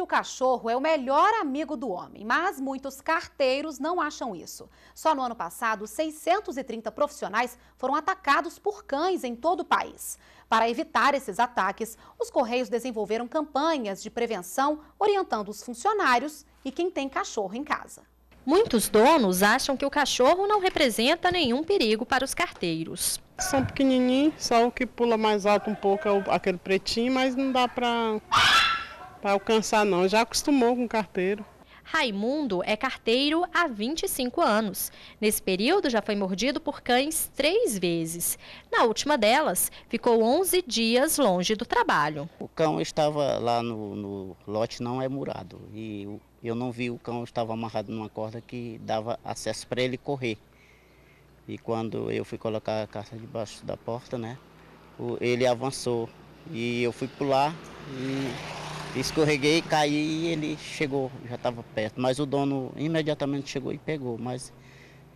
que o cachorro é o melhor amigo do homem, mas muitos carteiros não acham isso. Só no ano passado, 630 profissionais foram atacados por cães em todo o país. Para evitar esses ataques, os Correios desenvolveram campanhas de prevenção, orientando os funcionários e quem tem cachorro em casa. Muitos donos acham que o cachorro não representa nenhum perigo para os carteiros. São pequenininhos, só o que pula mais alto um pouco é aquele pretinho, mas não dá para para alcançar não, já acostumou com carteiro. Raimundo é carteiro há 25 anos. Nesse período, já foi mordido por cães três vezes. Na última delas, ficou 11 dias longe do trabalho. O cão estava lá no, no lote não é murado e eu não vi o cão estava amarrado numa corda que dava acesso para ele correr. E quando eu fui colocar a carta debaixo da porta, né, ele avançou e eu fui pular e Escorreguei, caí e ele chegou, já estava perto. Mas o dono imediatamente chegou e pegou, mas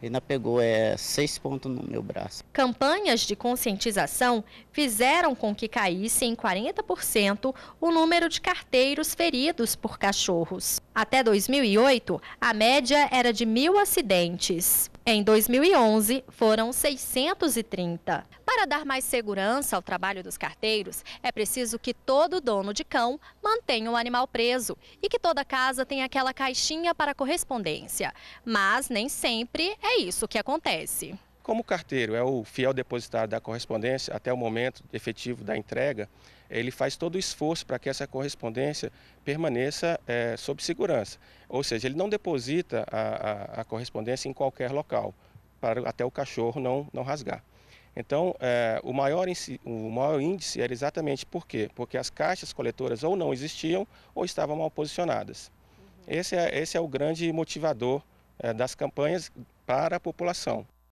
ainda pegou é, seis pontos no meu braço. Campanhas de conscientização fizeram com que caísse em 40% o número de carteiros feridos por cachorros. Até 2008, a média era de mil acidentes. Em 2011, foram 630. Para dar mais segurança ao trabalho dos carteiros, é preciso que todo dono de cão mantenha o animal preso e que toda casa tenha aquela caixinha para correspondência. Mas nem sempre é isso que acontece. Como o carteiro é o fiel depositário da correspondência até o momento efetivo da entrega, ele faz todo o esforço para que essa correspondência permaneça é, sob segurança. Ou seja, ele não deposita a, a, a correspondência em qualquer local, para, até o cachorro não, não rasgar. Então, é, o, maior índice, o maior índice era exatamente por quê? Porque as caixas coletoras ou não existiam ou estavam mal posicionadas. Uhum. Esse, é, esse é o grande motivador é, das campanhas para a população.